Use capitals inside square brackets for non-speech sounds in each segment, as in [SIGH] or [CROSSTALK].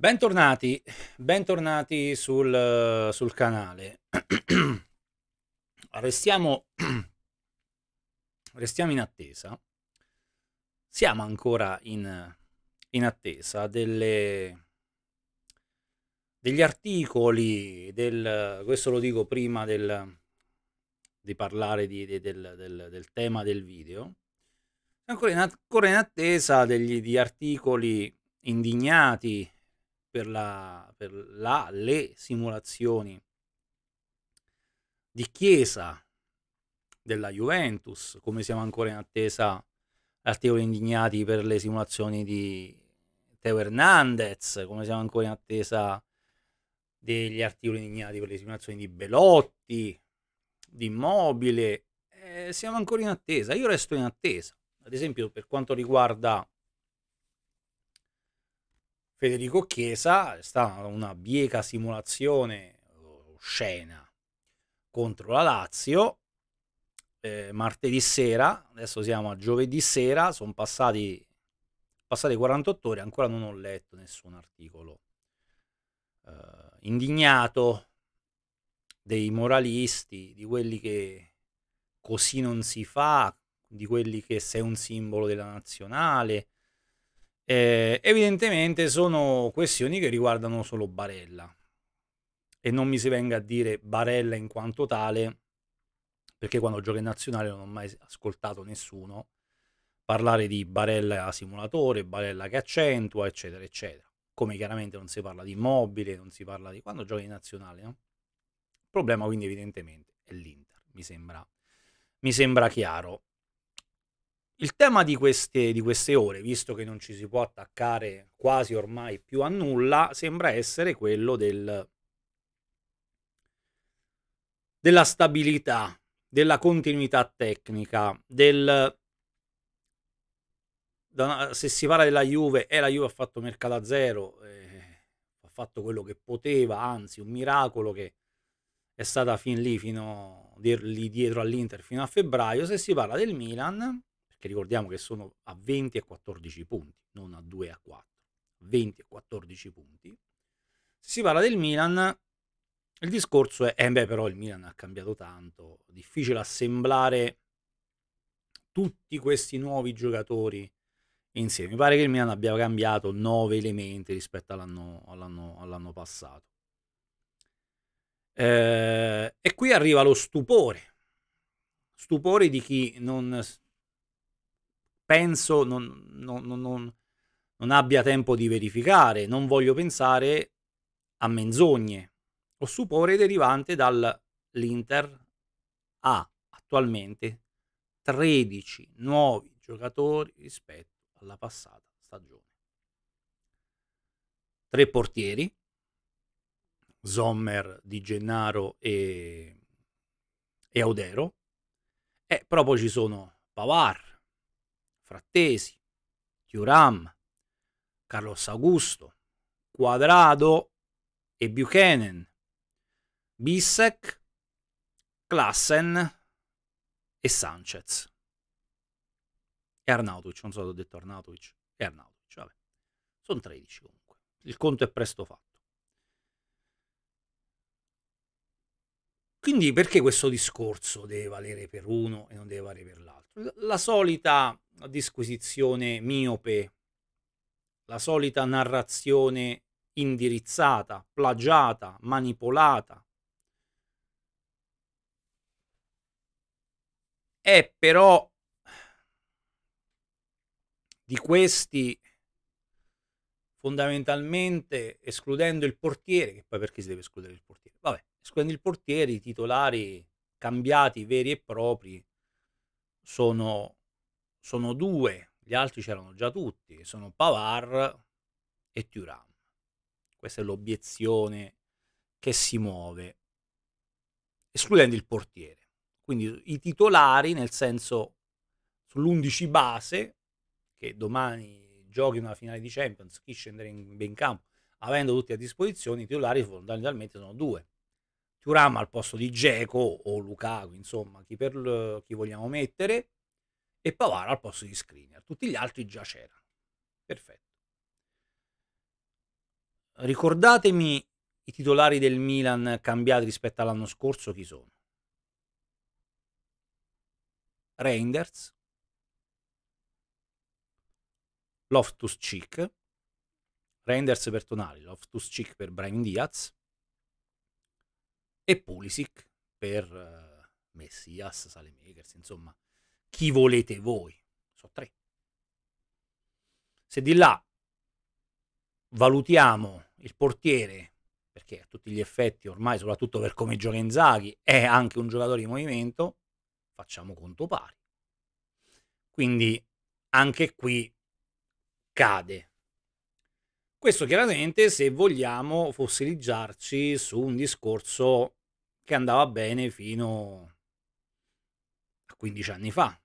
Bentornati, bentornati sul, sul canale. [CLEARS THROAT] restiamo, [CLEARS THROAT] restiamo, in attesa. Siamo ancora in, in attesa delle, degli articoli, del, questo lo dico prima del, di parlare di, di, del, del, del, tema del video. Ancora in, ancora in attesa degli, di articoli indignati per la, per la le simulazioni di Chiesa della Juventus, come siamo ancora in attesa articoli indignati per le simulazioni di Teo Hernandez, come siamo ancora in attesa degli articoli indignati per le simulazioni di Belotti, di Immobile, eh, siamo ancora in attesa, io resto in attesa, ad esempio per quanto riguarda Federico Chiesa è stata una bieca simulazione scena contro la Lazio. Eh, martedì sera, adesso siamo a giovedì sera, sono passati, passati 48 ore, ancora non ho letto nessun articolo. Eh, indignato dei moralisti, di quelli che così non si fa, di quelli che sei un simbolo della nazionale, eh, evidentemente sono questioni che riguardano solo Barella e non mi si venga a dire Barella in quanto tale, perché quando gioca in nazionale non ho mai ascoltato nessuno parlare di Barella simulatore, Barella che accentua, eccetera, eccetera. Come chiaramente non si parla di immobile, non si parla di quando giochi in nazionale, no? Il problema quindi evidentemente è l'Inter, mi sembra, mi sembra chiaro. Il tema di queste, di queste, ore, visto che non ci si può attaccare quasi ormai più a nulla, sembra essere quello del, della stabilità, della continuità tecnica, del, se si parla della Juve, eh, la Juve ha fatto mercato a zero, eh, ha fatto quello che poteva, anzi un miracolo che è stata fin lì, fino lì dietro all'Inter fino a febbraio. Se si parla del Milan, che ricordiamo che sono a 20 e 14 punti, non a 2 e a 4, 20 e 14 punti. Se si parla del Milan, il discorso è, eh beh, però il Milan ha cambiato tanto, difficile assemblare tutti questi nuovi giocatori insieme. Mi pare che il Milan abbia cambiato 9 elementi rispetto all'anno, all all passato. Eh, e qui arriva lo stupore, stupore di chi non penso non, non, non, non abbia tempo di verificare, non voglio pensare a menzogne o stupore derivante dall'Inter ha attualmente 13 nuovi giocatori rispetto alla passata stagione. Tre portieri, Sommer, Di Gennaro e, e Audero, e proprio ci sono Pavar, Frattesi, Thuram, Carlos Augusto, Quadrado e Buchanan, Bissek, Klassen e Sanchez. E Arnautovic, non so se ho detto Arnautovic, e Arnautovic, vabbè. Sono 13 comunque. Il conto è presto fatto. Quindi perché questo discorso deve valere per uno e non deve valere per l'altro? La solita disquisizione miope, la solita narrazione indirizzata, plagiata, manipolata. È però di questi fondamentalmente escludendo il portiere, che poi perché si deve escludere il portiere? Vabbè, escludendo il portiere, i titolari cambiati, veri e propri, sono, sono due, gli altri c'erano già tutti, sono Pavar e Thuram. Questa è l'obiezione che si muove, escludendo il portiere. Quindi i titolari, nel senso sull'11 base, che domani giochi una finale di Champions, chi scenderà in, in campo, avendo tutti a disposizione, i titolari fondamentalmente sono due. Thuram al posto di Geco o Lukaku, insomma, chi, per, chi vogliamo mettere, e Pavar al posto di Screener. Tutti gli altri già c'erano. Perfetto. Ricordatemi i titolari del Milan cambiati rispetto all'anno scorso chi sono? Reinders, Loftus Cheek, Reinders per Tonali, Loftus Cheek per Brian Diaz, e Pulisic per uh, Messias, Salemakers, insomma, chi volete voi. Sono tre. Se di là valutiamo il portiere, perché a tutti gli effetti ormai, soprattutto per come gioca Inzaghi, è anche un giocatore di movimento, facciamo conto pari. Quindi anche qui cade. Questo chiaramente se vogliamo fossilizzarci su un discorso che andava bene fino a 15 anni fa.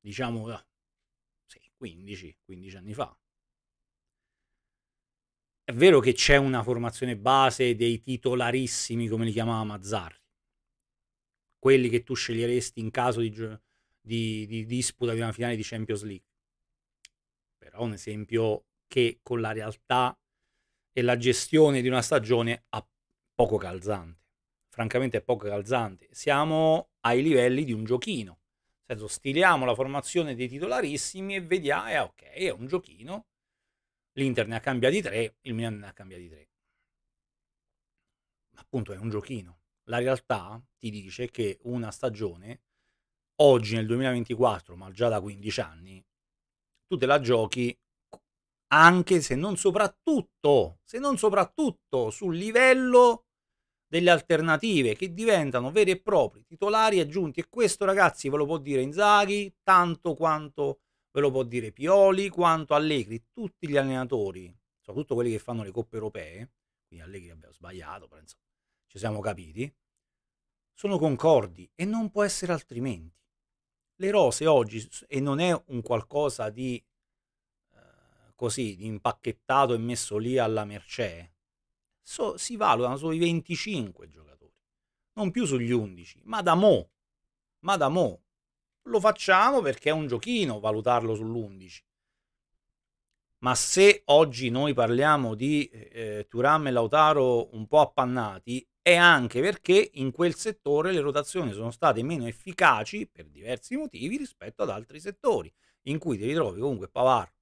Diciamo, eh, sì, 15, 15 anni fa. È vero che c'è una formazione base dei titolarissimi, come li chiamava Mazzarri, quelli che tu sceglieresti in caso di, di, di disputa di una finale di Champions League. Però un esempio che con la realtà e la gestione di una stagione ha poco calzante francamente poco calzanti. Siamo ai livelli di un giochino. Nel senso, stiliamo la formazione dei titolarissimi e vediamo, eh, ok, è un giochino. L'Inter ne ha cambiati tre, il Milan ne ha cambiati tre. Ma appunto è un giochino. La realtà ti dice che una stagione, oggi nel 2024, ma già da 15 anni, tu te la giochi anche se non soprattutto, se non soprattutto sul livello delle alternative che diventano veri e propri titolari aggiunti e questo ragazzi ve lo può dire Inzaghi tanto quanto ve lo può dire Pioli quanto Allegri tutti gli allenatori soprattutto quelli che fanno le coppe europee quindi Allegri abbiamo sbagliato però ci siamo capiti sono concordi e non può essere altrimenti le rose oggi e non è un qualcosa di eh, così di impacchettato e messo lì alla mercé so, si valutano sui 25 giocatori, non più sugli 11, ma da mo', ma da mo'. Lo facciamo perché è un giochino valutarlo sull'11. Ma se oggi noi parliamo di eh, eh Turam e Lautaro un po' appannati, è anche perché in quel settore le rotazioni sono state meno efficaci per diversi motivi rispetto ad altri settori, in cui ti ritrovi comunque Pavar,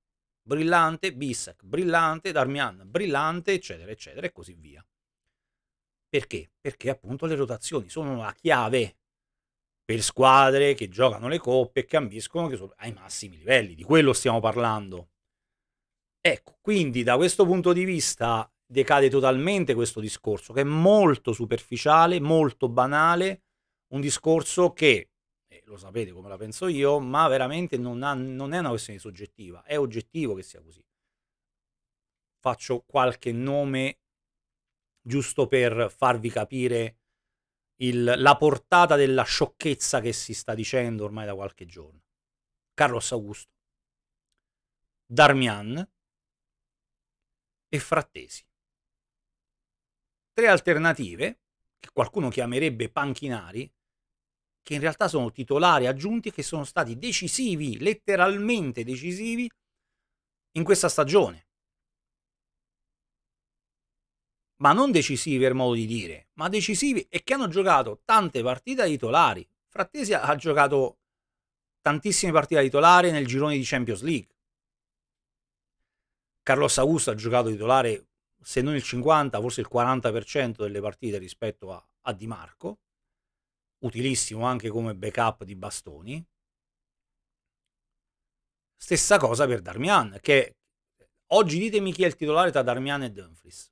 brillante Bissac, brillante Darmian, brillante eccetera eccetera e così via. Perché? Perché appunto le rotazioni sono la chiave per squadre che giocano le coppe e che ambiscono che sono ai massimi livelli, di quello stiamo parlando. Ecco, quindi da questo punto di vista decade totalmente questo discorso che è molto superficiale, molto banale, un discorso che lo sapete come la penso io, ma veramente non, ha, non è una questione soggettiva, è oggettivo che sia così. Faccio qualche nome giusto per farvi capire il, la portata della sciocchezza che si sta dicendo ormai da qualche giorno. Carlos Augusto, Darmian e Frattesi. Tre alternative che qualcuno chiamerebbe panchinari, che in realtà sono titolari aggiunti e che sono stati decisivi, letteralmente decisivi, in questa stagione. Ma non decisivi per modo di dire, ma decisivi e che hanno giocato tante partite da titolari. Frattesi ha giocato tantissime partite da titolare nel girone di Champions League. Carlos Augusto ha giocato titolare se non il 50, forse il 40% delle partite rispetto a, a Di Marco utilissimo anche come backup di bastoni. Stessa cosa per Darmian, che oggi ditemi chi è il titolare tra Darmian e Dumfries.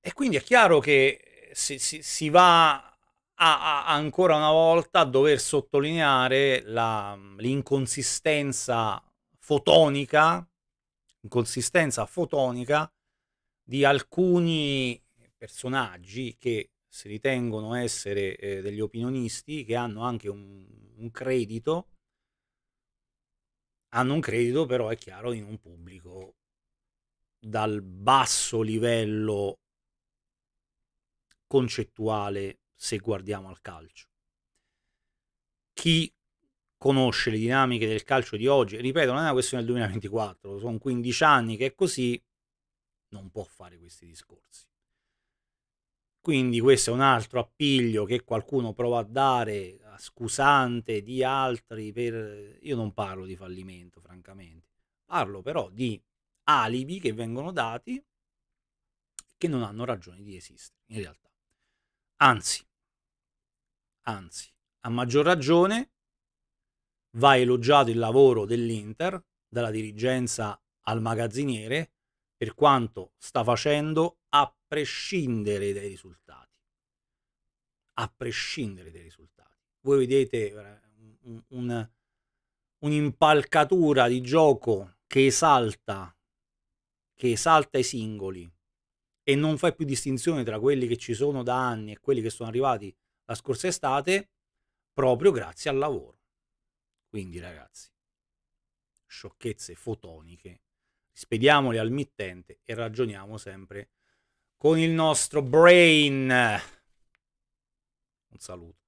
E quindi è chiaro che si, si, si va a, a, ancora una volta a dover sottolineare l'inconsistenza fotonica, inconsistenza fotonica di alcuni personaggi che si ritengono essere eh, degli opinionisti che hanno anche un, un, credito, hanno un credito però è chiaro in un pubblico dal basso livello concettuale se guardiamo al calcio. Chi conosce le dinamiche del calcio di oggi, ripeto, non è una questione del 2024, sono 15 anni che è così, non può fare questi discorsi quindi questo è un altro appiglio che qualcuno prova a dare a scusante di altri per... Io non parlo di fallimento, francamente. Parlo però di alibi che vengono dati che non hanno ragione di esistere, in realtà. Anzi, anzi, a maggior ragione va elogiato il lavoro dell'Inter, dalla dirigenza al magazziniere, per quanto sta facendo a prescindere dai risultati. A prescindere dai risultati. Voi vedete eh, un, un, un'impalcatura di gioco che esalta, che esalta i singoli e non fa più distinzione tra quelli che ci sono da anni e quelli che sono arrivati la scorsa estate, proprio grazie al lavoro. Quindi ragazzi, sciocchezze fotoniche spediamoli al mittente e ragioniamo sempre con il nostro brain. Un saluto.